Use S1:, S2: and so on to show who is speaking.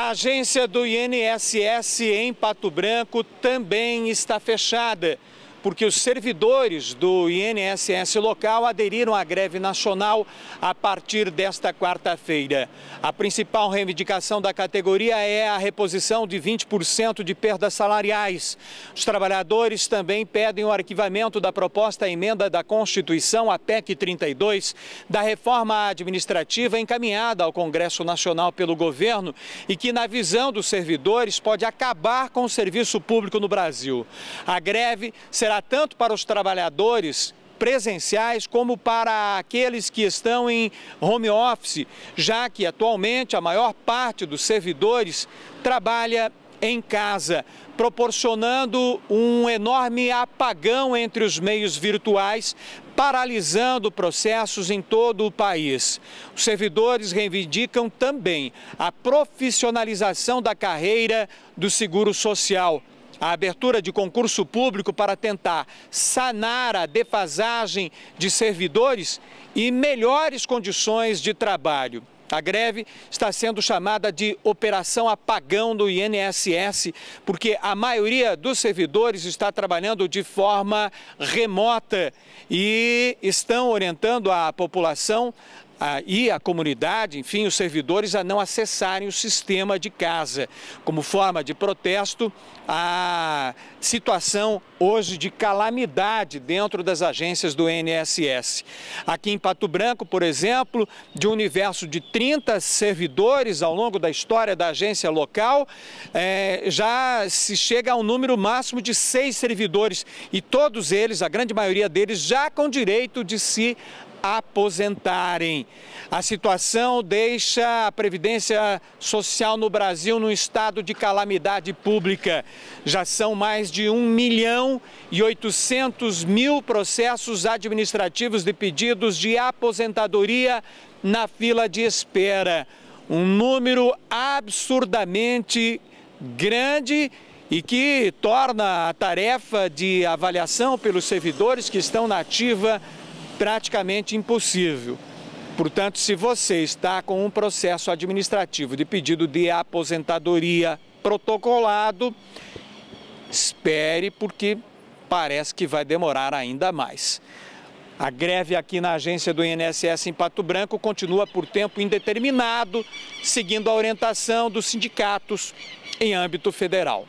S1: A agência do INSS em Pato Branco também está fechada porque os servidores do INSS local aderiram à greve nacional a partir desta quarta-feira. A principal reivindicação da categoria é a reposição de 20% de perdas salariais. Os trabalhadores também pedem o arquivamento da proposta emenda da Constituição, a PEC 32, da reforma administrativa encaminhada ao Congresso Nacional pelo governo e que, na visão dos servidores, pode acabar com o serviço público no Brasil. A greve será será tanto para os trabalhadores presenciais como para aqueles que estão em home office, já que atualmente a maior parte dos servidores trabalha em casa, proporcionando um enorme apagão entre os meios virtuais, paralisando processos em todo o país. Os servidores reivindicam também a profissionalização da carreira do seguro social a abertura de concurso público para tentar sanar a defasagem de servidores e melhores condições de trabalho. A greve está sendo chamada de Operação Apagão do INSS, porque a maioria dos servidores está trabalhando de forma remota e estão orientando a população e a comunidade, enfim, os servidores a não acessarem o sistema de casa, como forma de protesto à situação hoje de calamidade dentro das agências do NSS. Aqui em Pato Branco, por exemplo, de um universo de 30 servidores ao longo da história da agência local, é, já se chega a um número máximo de seis servidores e todos eles, a grande maioria deles, já com direito de se aposentarem. A situação deixa a Previdência Social no Brasil num estado de calamidade pública. Já são mais de 1 milhão e 800 mil processos administrativos de pedidos de aposentadoria na fila de espera. Um número absurdamente grande e que torna a tarefa de avaliação pelos servidores que estão na ativa praticamente impossível. Portanto, se você está com um processo administrativo de pedido de aposentadoria protocolado, espere, porque parece que vai demorar ainda mais. A greve aqui na agência do INSS em Pato Branco continua por tempo indeterminado, seguindo a orientação dos sindicatos em âmbito federal.